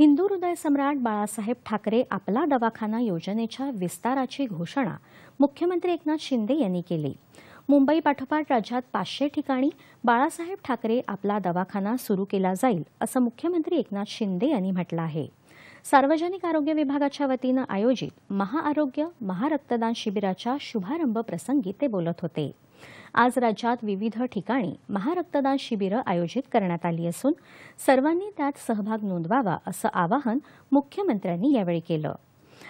हिंदू हृदय सम्राट बाळासाहेब ठाकरे आपला दवाखाना योजनेच्या विस्ताराची घोषणा मुख्यमंत्री एकनाथ शिंदे यांनी केली मुंबई पाठोपाठ राज्यात पाचशे ठिकाणी बाळासाहेब ठाकरे आपला दवाखाना सुरू केला जाईल असं मुख्यमंत्री एकनाथ शिंदे यांनी म्हटलं आहे सार्वजनिक आरोग्य विभागाच्या वतीनं आयोजित महाआरोग्य महारक्तदान शिबिराच्या शुभारंभ प्रसंगी ते बोलत होते आज राज्यात विविध ठिकाणी महारक्तदान शिबिरं आयोजित करण्यात आली असून सर्वांनी त्यात सहभाग नोंदवावा असं आवाहन मुख्यमंत्र्यांनी यावेळी केलं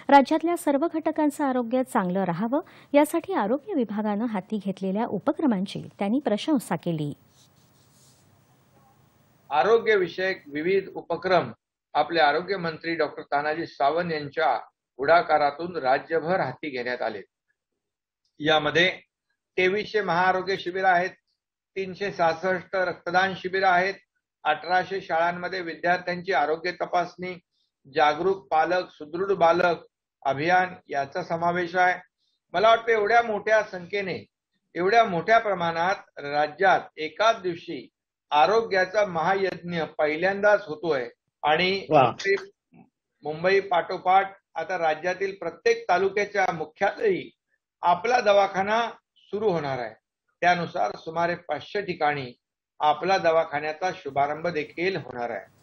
राज्यातल्या सर्व घटकांचं आरोग्य चांगलं राहावं यासाठी आरोग्य विभागानं हाती घेतलेल्या उपक्रमांची त्यांनी प्रशंसा केली आरोग्यविषयक विविध उपक्रम आपले आरोग्य मंत्री डॉक्टर तानाजी सावंत यांच्या पुढाकारातून राज्यभर हाती घेण्यात आले यामध्ये तेवीसशे महाआरोग्य शिबिर आहेत तीनशे सहासष्ट रक्तदान शिबिर आहेत अठराशे शाळांमध्ये विद्यार्थ्यांची आरोग्य तपासणी जागरूक पालक सुदृढ बालक अभियान याचा समावेश आहे मला वाटतं एवढ्या मोठ्या संख्येने एवढ्या मोठ्या प्रमाणात राज्यात एकाच दिवशी आरोग्याचा महायज्ञ पहिल्यांदाच होतोय आणि मुंबई पाठोपाठ आता राज्यातील प्रत्येक तालुक्याच्या मुख्यातही आपला दवाखाना सुरू होणार आहे त्यानुसार सुमारे पाचशे ठिकाणी आपला दवाखान्याचा शुभारंभ देखील होणार आहे